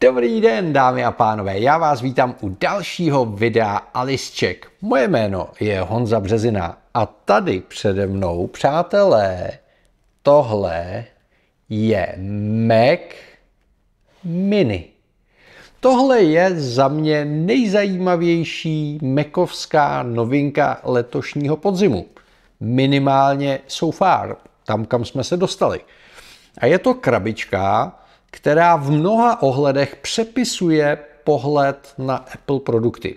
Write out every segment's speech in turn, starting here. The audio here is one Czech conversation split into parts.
Dobrý den, dámy a pánové, já vás vítám u dalšího videa Alice Check. Moje jméno je Honza Březina a tady přede mnou, přátelé, tohle je Mac Mini. Tohle je za mě nejzajímavější mekovská novinka letošního podzimu. Minimálně so far, tam, kam jsme se dostali. A je to krabička, která v mnoha ohledech přepisuje pohled na Apple produkty.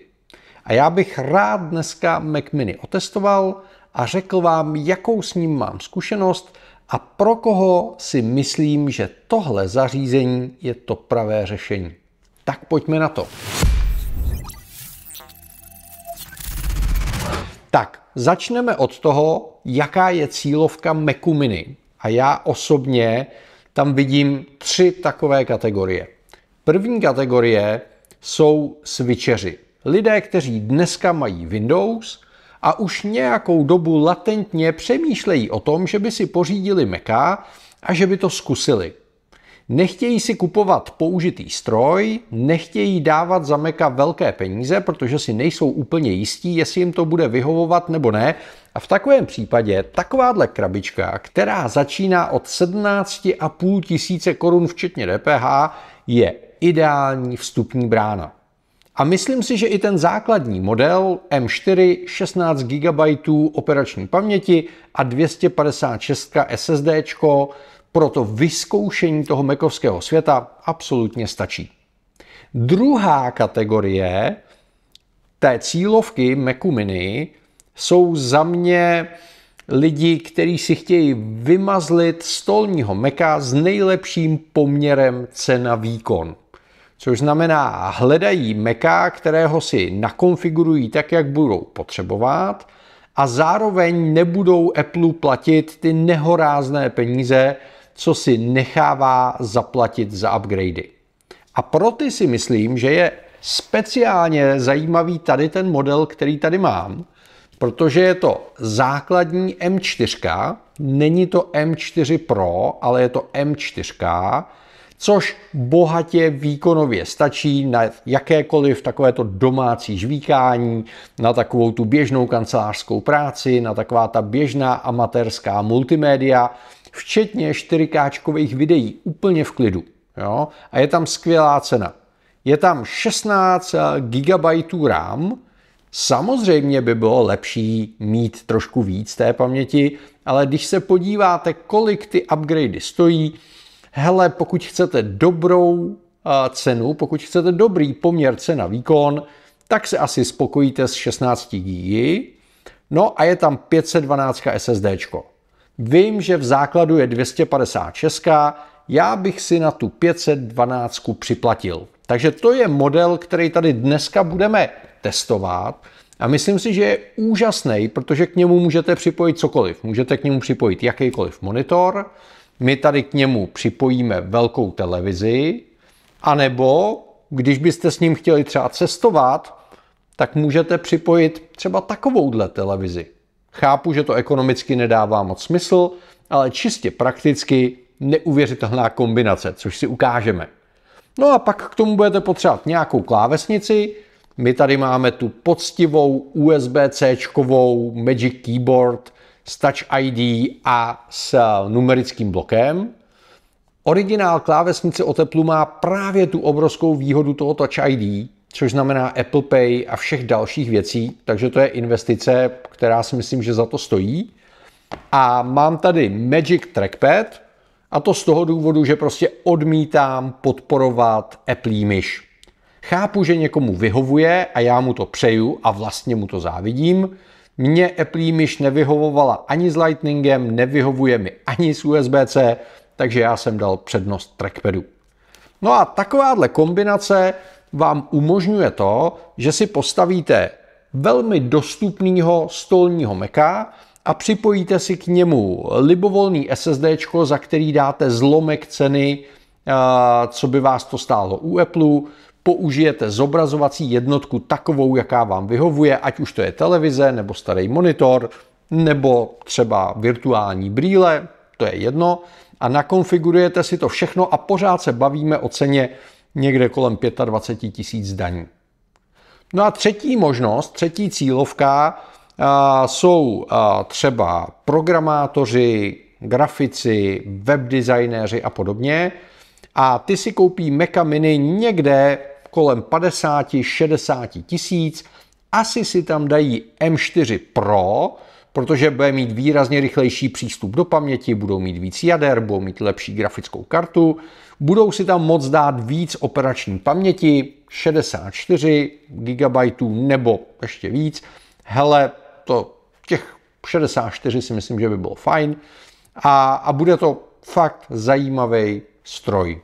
A já bych rád dneska Mac Mini otestoval a řekl vám, jakou s ním mám zkušenost a pro koho si myslím, že tohle zařízení je to pravé řešení. Tak pojďme na to. Tak, začneme od toho, jaká je cílovka Macu Mini. A já osobně tam vidím tři takové kategorie. První kategorie jsou switcheři. Lidé, kteří dneska mají Windows a už nějakou dobu latentně přemýšlejí o tom, že by si pořídili Maca a že by to zkusili. Nechtějí si kupovat použitý stroj, nechtějí dávat za Maca velké peníze, protože si nejsou úplně jistí, jestli jim to bude vyhovovat nebo ne, a v takovém případě takováhle krabička, která začíná od 17,5 tisíce korun včetně DPH, je ideální vstupní brána. A myslím si, že i ten základní model M4 16 GB operační paměti a 256 SSD pro to vyzkoušení toho mekovského světa absolutně stačí. Druhá kategorie té cílovky Macu Mini jsou za mě lidi, kteří si chtějí vymazlit stolního meka s nejlepším poměrem cena-výkon. Což znamená, hledají meka, kterého si nakonfigurují tak, jak budou potřebovat a zároveň nebudou Apple platit ty nehorázné peníze, co si nechává zaplatit za upgradey. A pro ty si myslím, že je speciálně zajímavý tady ten model, který tady mám – protože je to základní M4, není to M4 Pro, ale je to M4, což bohatě výkonově stačí na jakékoliv takovéto domácí žvíkání, na takovou tu běžnou kancelářskou práci, na taková ta běžná amatérská multimédia, včetně 4K videí úplně v klidu. Jo? A je tam skvělá cena. Je tam 16 GB RAM, Samozřejmě by bylo lepší mít trošku víc té paměti, ale když se podíváte, kolik ty upgrady stojí, hele, pokud chcete dobrou cenu, pokud chcete dobrý poměr cena výkon, tak se asi spokojíte s 16 GB. No a je tam 512 SSD. Vím, že v základu je 256, já bych si na tu 512 připlatil. Takže to je model, který tady dneska budeme testovat. A myslím si, že je úžasný, protože k němu můžete připojit cokoliv. Můžete k němu připojit jakýkoliv monitor, my tady k němu připojíme velkou televizi, anebo když byste s ním chtěli třeba cestovat, tak můžete připojit třeba takovouhle televizi. Chápu, že to ekonomicky nedává moc smysl, ale čistě prakticky neuvěřitelná kombinace, což si ukážeme. No a pak k tomu budete potřebovat nějakou klávesnici, my tady máme tu poctivou USB-C Magic Keyboard s Touch ID a s eh, numerickým blokem. Originál klávesnice Oteplu má právě tu obrovskou výhodu toho Touch ID, což znamená Apple Pay a všech dalších věcí, takže to je investice, která si myslím, že za to stojí. A mám tady Magic Trackpad, a to z toho důvodu, že prostě odmítám podporovat Apple myš. Chápu, že někomu vyhovuje a já mu to přeju a vlastně mu to závidím. Mně Apple myš nevyhovovala ani s Lightningem, nevyhovuje mi ani s USB-C, takže já jsem dal přednost trackpadu. No a takováhle kombinace vám umožňuje to, že si postavíte velmi dostupného stolního meka a připojíte si k němu libovolný SSD, za který dáte zlomek ceny, co by vás to stálo u Apple, použijete zobrazovací jednotku takovou, jaká vám vyhovuje, ať už to je televize nebo starý monitor, nebo třeba virtuální brýle, to je jedno, a nakonfigurujete si to všechno a pořád se bavíme o ceně někde kolem 25 tisíc daní. No a třetí možnost, třetí cílovka a, jsou a, třeba programátoři, grafici, webdesignéři a podobně. A ty si koupí Maca Mini někde kolem 50-60 tisíc. Asi si tam dají M4 Pro, protože bude mít výrazně rychlejší přístup do paměti, budou mít víc jader, budou mít lepší grafickou kartu, budou si tam moc dát víc operační paměti, 64 GB nebo ještě víc. Hele, to těch 64 si myslím, že by bylo fajn a, a bude to fakt zajímavý stroj.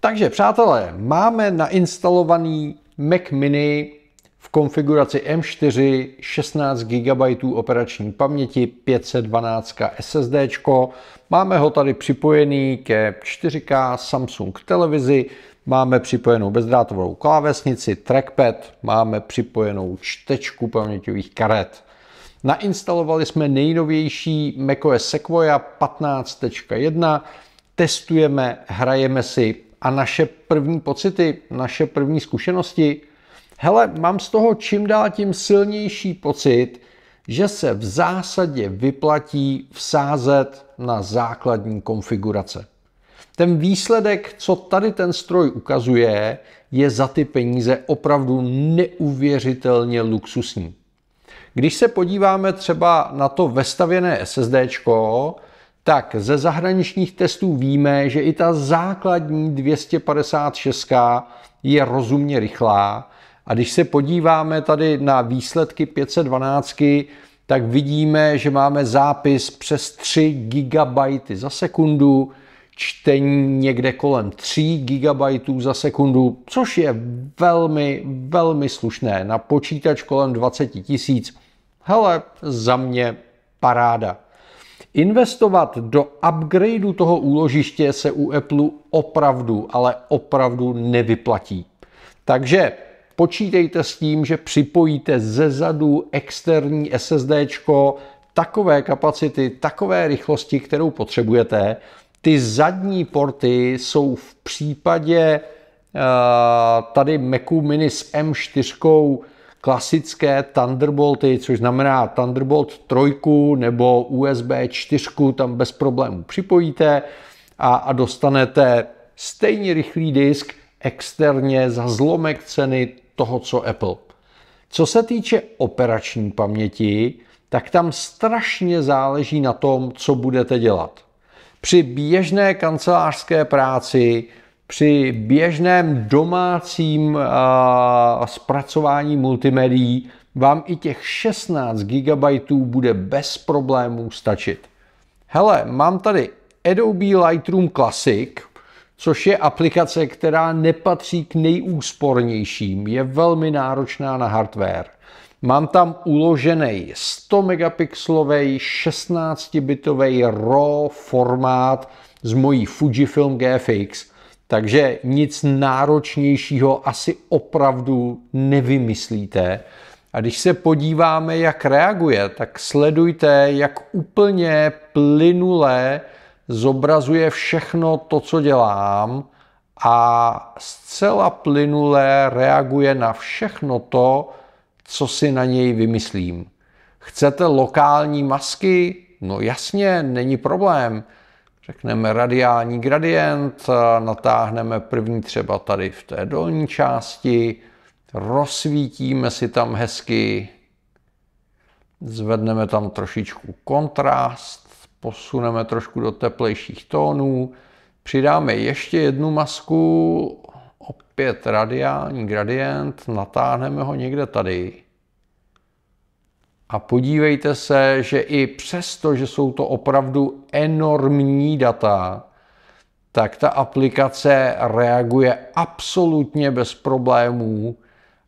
Takže přátelé, máme nainstalovaný Mac mini v konfiguraci M4 16 GB operační paměti, 512 SSD. Máme ho tady připojený ke 4K Samsung televizi, máme připojenou bezdrátovou klávesnici, trackpad, máme připojenou čtečku paměťových karet. Nainstalovali jsme nejnovější macOS Sequoia 15.1, testujeme, hrajeme si, a naše první pocity, naše první zkušenosti. Hele, mám z toho čím dál tím silnější pocit, že se v zásadě vyplatí vsázet na základní konfigurace. Ten výsledek, co tady ten stroj ukazuje, je za ty peníze opravdu neuvěřitelně luxusní. Když se podíváme třeba na to vestavěné SSD, tak ze zahraničních testů víme, že i ta základní 256 je rozumně rychlá. A když se podíváme tady na výsledky 512, tak vidíme, že máme zápis přes 3 GB za sekundu, čtení někde kolem 3 GB za sekundu, což je velmi, velmi slušné. Na počítač kolem 20 tisíc. Hele, za mě paráda. Investovat do upgradeu toho úložiště se u Apple opravdu, ale opravdu nevyplatí. Takže počítejte s tím, že připojíte ze zadu externí SSD takové kapacity, takové rychlosti, kterou potřebujete. Ty zadní porty jsou v případě eh, tady Macu Mini s M4 klasické Thunderbolty, což znamená Thunderbolt 3 nebo USB 4, tam bez problémů připojíte a, a dostanete stejně rychlý disk externě za zlomek ceny toho, co Apple. Co se týče operační paměti, tak tam strašně záleží na tom, co budete dělat. Při běžné kancelářské práci při běžném domácím a, zpracování multimedií vám i těch 16 GB bude bez problémů stačit. Hele, mám tady Adobe Lightroom Classic, což je aplikace, která nepatří k nejúspornějším, je velmi náročná na hardware. Mám tam uložený 100 megapixelový 16-bitový RAW formát z mojí Fujifilm GFX – takže nic náročnějšího asi opravdu nevymyslíte. A když se podíváme, jak reaguje, tak sledujte, jak úplně plynule zobrazuje všechno to, co dělám a zcela plynule reaguje na všechno to, co si na něj vymyslím. Chcete lokální masky? No jasně, není problém řekneme radiální gradient, natáhneme první třeba tady v té dolní části, rozsvítíme si tam hezky, zvedneme tam trošičku kontrast, posuneme trošku do teplejších tónů, přidáme ještě jednu masku, opět radiální gradient, natáhneme ho někde tady. A podívejte se, že i přesto, že jsou to opravdu enormní data, tak ta aplikace reaguje absolutně bez problémů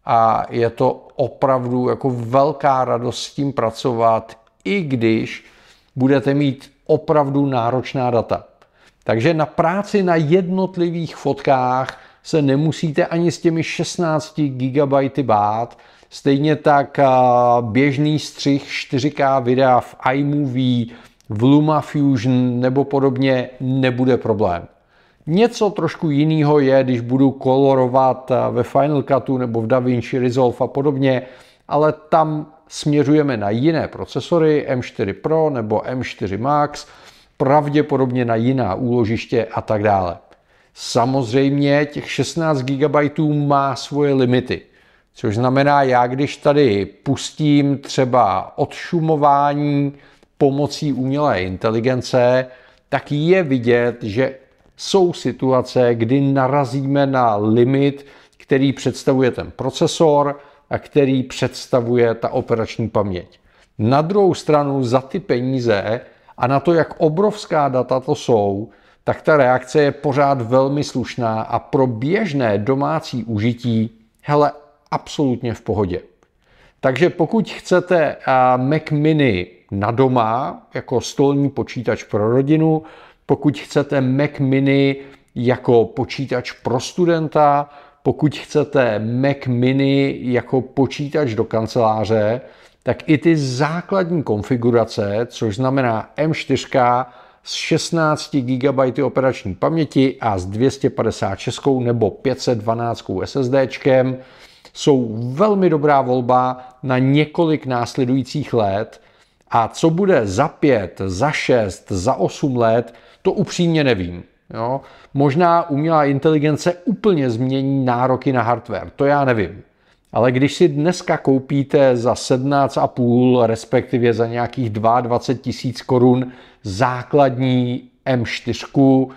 a je to opravdu jako velká radost s tím pracovat, i když budete mít opravdu náročná data. Takže na práci na jednotlivých fotkách se nemusíte ani s těmi 16 GB bát. Stejně tak běžný střih 4K videa v iMovie, v LumaFusion nebo podobně nebude problém. Něco trošku jiného je, když budu kolorovat ve Final Cutu nebo v DaVinci Resolve a podobně, ale tam směřujeme na jiné procesory, M4 Pro nebo M4 Max, pravděpodobně na jiná úložiště a tak dále. Samozřejmě těch 16 GB má svoje limity. Což znamená, já když tady pustím třeba odšumování pomocí umělé inteligence, tak je vidět, že jsou situace, kdy narazíme na limit, který představuje ten procesor a který představuje ta operační paměť. Na druhou stranu za ty peníze a na to, jak obrovská data to jsou, tak ta reakce je pořád velmi slušná a pro běžné domácí užití, hele, absolutně v pohodě. Takže pokud chcete eh, Mac mini na doma, jako stolní počítač pro rodinu, pokud chcete Mac mini jako počítač pro studenta, pokud chcete Mac mini jako počítač do kanceláře, tak i ty základní konfigurace, což znamená M4, s 16 GB operační paměti a s 256 nebo 512 SSD. Jsou velmi dobrá volba na několik následujících let a co bude za 5, za 6, za 8 let, to upřímně nevím. Jo? Možná umělá inteligence úplně změní nároky na hardware, to já nevím. Ale když si dneska koupíte za 17,5, respektive za nějakých 22 tisíc korun základní M4,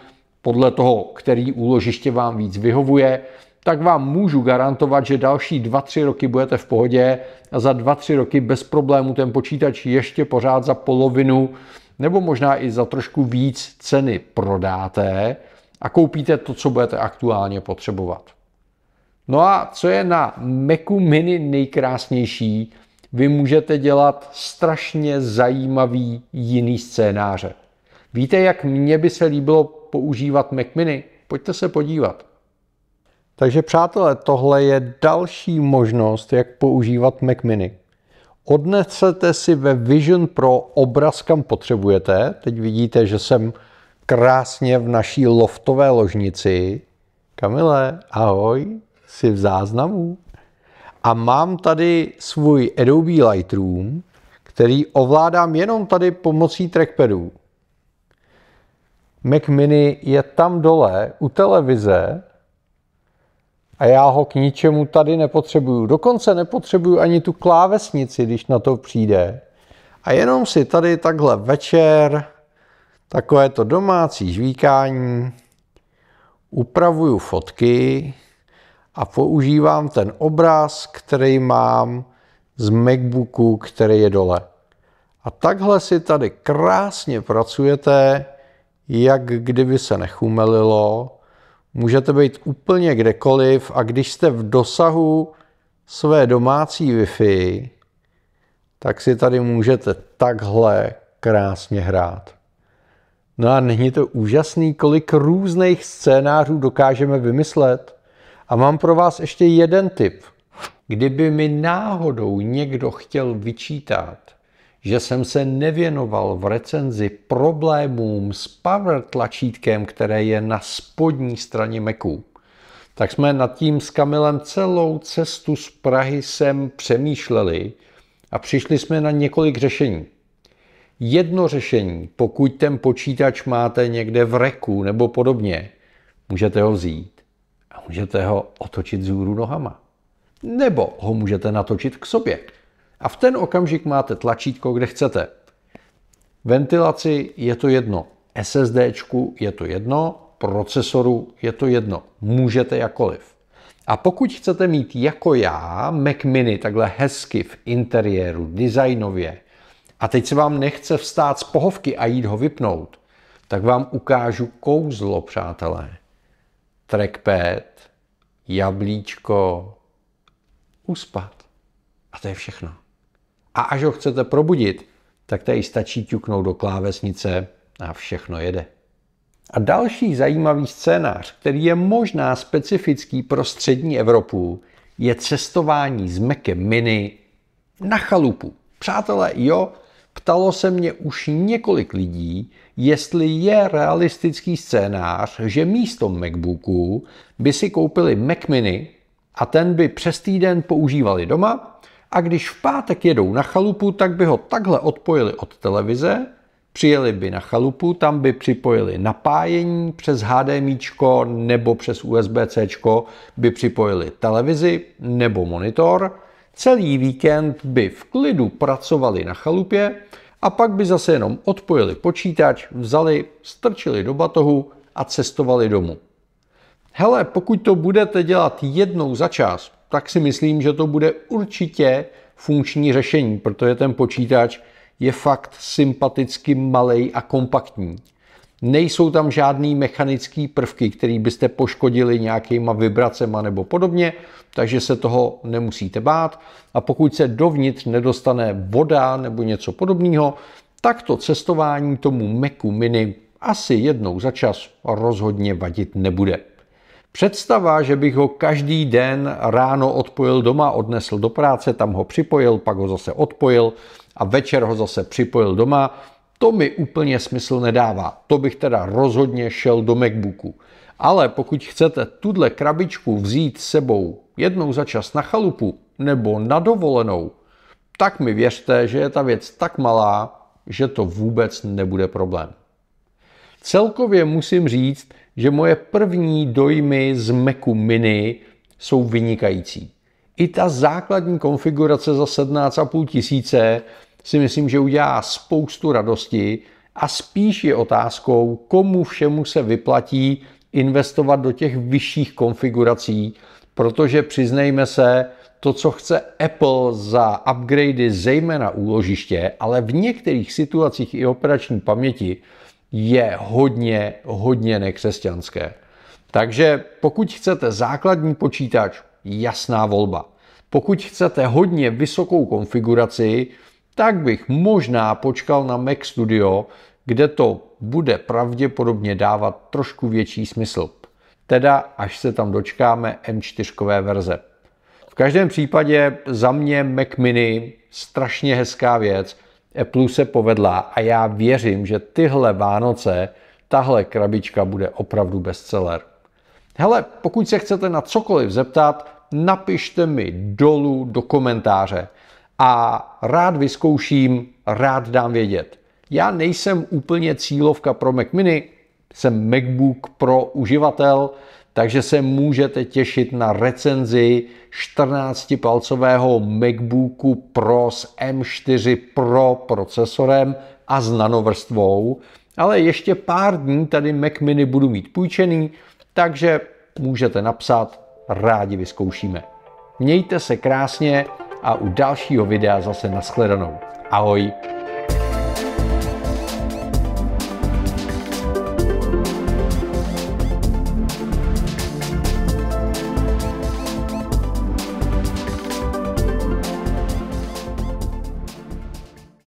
podle toho, který úložiště vám víc vyhovuje, tak vám můžu garantovat, že další 2-3 roky budete v pohodě a za 2-3 roky bez problému ten počítač ještě pořád za polovinu nebo možná i za trošku víc ceny prodáte a koupíte to, co budete aktuálně potřebovat. No a co je na Macu mini nejkrásnější, vy můžete dělat strašně zajímavý jiný scénáře. Víte, jak mně by se líbilo používat Mac mini? Pojďte se podívat. Takže přátelé, tohle je další možnost, jak používat Mac mini. Odnesete si ve Vision Pro obraz, kam potřebujete. Teď vidíte, že jsem krásně v naší loftové ložnici. Kamile, ahoj si v záznamu. A mám tady svůj Adobe Lightroom, který ovládám jenom tady pomocí trackpadů. Mac mini je tam dole u televize a já ho k ničemu tady nepotřebuju. Dokonce nepotřebuju ani tu klávesnici, když na to přijde. A jenom si tady takhle večer takové to domácí žvíkání upravuju fotky, a používám ten obraz, který mám z MacBooku, který je dole. A takhle si tady krásně pracujete, jak kdyby se nechumelilo. Můžete být úplně kdekoliv a když jste v dosahu své domácí Wi-Fi, tak si tady můžete takhle krásně hrát. No a není to úžasný, kolik různých scénářů dokážeme vymyslet? A mám pro vás ještě jeden tip. Kdyby mi náhodou někdo chtěl vyčítat, že jsem se nevěnoval v recenzi problémům s power tlačítkem, které je na spodní straně Macu, tak jsme nad tím s Kamilem celou cestu z Prahy sem přemýšleli a přišli jsme na několik řešení. Jedno řešení, pokud ten počítač máte někde v reku nebo podobně, můžete ho vzít a můžete ho otočit z hůru nohama. Nebo ho můžete natočit k sobě. A v ten okamžik máte tlačítko, kde chcete. Ventilaci je to jedno, SSD je to jedno, procesoru je to jedno. Můžete jakoliv. A pokud chcete mít jako já Mac mini takhle hezky v interiéru, designově, a teď se vám nechce vstát z pohovky a jít ho vypnout, tak vám ukážu kouzlo, přátelé trackpad, jablíčko, uspat. A to je všechno. A až ho chcete probudit, tak tady stačí ťuknout do klávesnice a všechno jede. A další zajímavý scénář, který je možná specifický pro střední Evropu, je cestování s Macem Mini na chalupu. Přátelé, jo, ptalo se mě už několik lidí, jestli je realistický scénář, že místo MacBooku by si koupili Mac mini a ten by přes týden používali doma a když v pátek jedou na chalupu, tak by ho takhle odpojili od televize, přijeli by na chalupu, tam by připojili napájení přes HDMI nebo přes USB-C, by připojili televizi nebo monitor, celý víkend by v klidu pracovali na chalupě, a pak by zase jenom odpojili počítač, vzali, strčili do batohu a cestovali domů. Hele, pokud to budete dělat jednou za čas, tak si myslím, že to bude určitě funkční řešení, protože ten počítač je fakt sympaticky malý a kompaktní. Nejsou tam žádný mechanický prvky, který byste poškodili nějakýma vibracema nebo podobně, takže se toho nemusíte bát. A pokud se dovnitř nedostane voda nebo něco podobného, tak to cestování tomu Macu Mini asi jednou za čas rozhodně vadit nebude. Představa, že bych ho každý den ráno odpojil doma, odnesl do práce, tam ho připojil, pak ho zase odpojil a večer ho zase připojil doma, to mi úplně smysl nedává. To bych teda rozhodně šel do MacBooku. Ale pokud chcete tuhle krabičku vzít sebou jednou za čas na chalupu nebo na dovolenou, tak mi věřte, že je ta věc tak malá, že to vůbec nebude problém. Celkově musím říct, že moje první dojmy z Macu Mini jsou vynikající. I ta základní konfigurace za 17,5 tisíce si myslím, že udělá spoustu radosti a spíš je otázkou, komu všemu se vyplatí investovat do těch vyšších konfigurací, protože přiznejme se, to, co chce Apple za upgradey zejména úložiště, ale v některých situacích i operační paměti, je hodně, hodně nekřesťanské. Takže pokud chcete základní počítač, jasná volba. Pokud chcete hodně vysokou konfiguraci, tak bych možná počkal na Mac Studio, kde to bude pravděpodobně dávat trošku větší smysl. Teda až se tam dočkáme M4 verze. V každém případě za mě Mac Mini strašně hezká věc. Apple se povedla a já věřím, že tyhle Vánoce tahle krabička bude opravdu bestseller. Hele, pokud se chcete na cokoliv zeptat, napište mi dolů do komentáře a rád vyzkouším, rád dám vědět. Já nejsem úplně cílovka pro Mac Mini, jsem MacBook pro uživatel, takže se můžete těšit na recenzi 14-palcového MacBooku Pro s M4 Pro procesorem a s nanovrstvou, ale ještě pár dní tady Mac Mini budu mít půjčený, takže můžete napsat, rádi vyzkoušíme. Mějte se krásně, a u dalšího videa zase nashledanou. Ahoj!